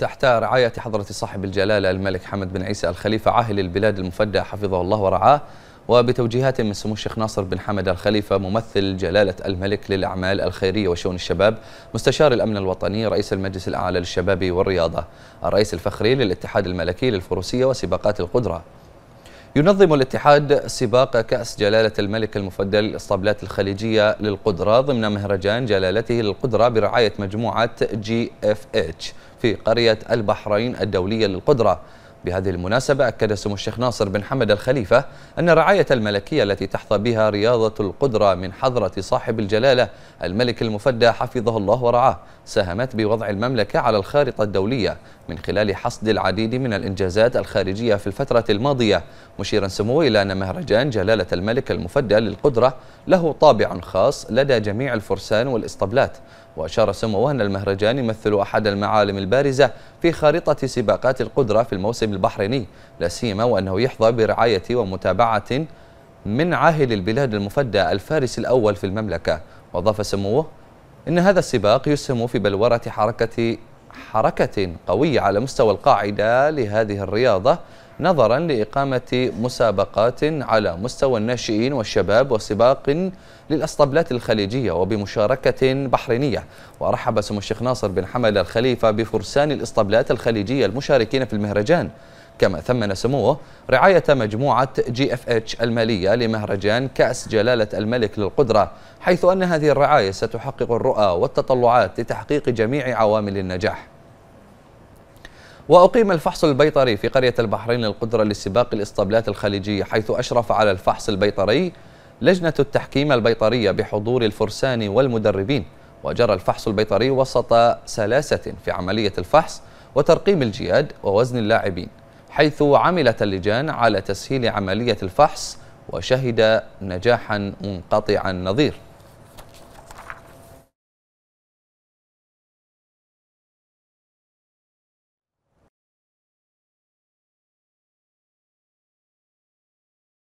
تحت رعاية حضرة صاحب الجلالة الملك حمد بن عيسى الخليفة عاهل البلاد المفدى حفظه الله ورعاه وبتوجيهات من سمو الشيخ ناصر بن حمد الخليفة ممثل جلالة الملك للأعمال الخيرية وشؤون الشباب مستشار الأمن الوطني رئيس المجلس الأعلى للشباب والرياضة الرئيس الفخري للاتحاد الملكي للفروسية وسباقات القدرة ينظم الاتحاد سباق كأس جلالة الملك المفدى للإسطبلات الخليجية للقدرة ضمن مهرجان جلالته للقدرة برعاية مجموعة جي اف اتش في قرية البحرين الدولية للقدرة بهذه المناسبة أكد سمو الشيخ ناصر بن حمد الخليفة أن رعاية الملكية التي تحظى بها رياضة القدرة من حضرة صاحب الجلالة الملك المفدى حفظه الله ورعاه ساهمت بوضع المملكة على الخارطة الدولية من خلال حصد العديد من الإنجازات الخارجية في الفترة الماضية مشيرا سموه إلى أن مهرجان جلالة الملك المفدى للقدرة له طابع خاص لدى جميع الفرسان والإسطبلات وأشار سموه أن المهرجان يمثل أحد المعالم البارزة في خارطة سباقات القدرة في الموسم البحريني لا سيما وأنه يحظى برعاية ومتابعة من عاهل البلاد المفدى الفارس الأول في المملكة وأضاف سموه إن هذا السباق يسهم في بلورة حركة حركة قوية على مستوى القاعدة لهذه الرياضة نظرا لإقامة مسابقات على مستوى الناشئين والشباب وسباق للأسطبلات الخليجية وبمشاركة بحرينية ورحب سمو الشيخ ناصر بن حمل الخليفة بفرسان الأسطبلات الخليجية المشاركين في المهرجان كما ثمن سموه رعاية مجموعة جي اف اتش المالية لمهرجان كأس جلالة الملك للقدرة حيث أن هذه الرعاية ستحقق الرؤى والتطلعات لتحقيق جميع عوامل النجاح وأقيم الفحص البيطري في قرية البحرين القدرة لسباق الإسطبلات الخليجية حيث أشرف على الفحص البيطري لجنة التحكيم البيطرية بحضور الفرسان والمدربين وجرى الفحص البيطري وسط سلاسة في عملية الفحص وترقيم الجياد ووزن اللاعبين حيث عملت اللجان على تسهيل عملية الفحص وشهد نجاحا منقطع النظير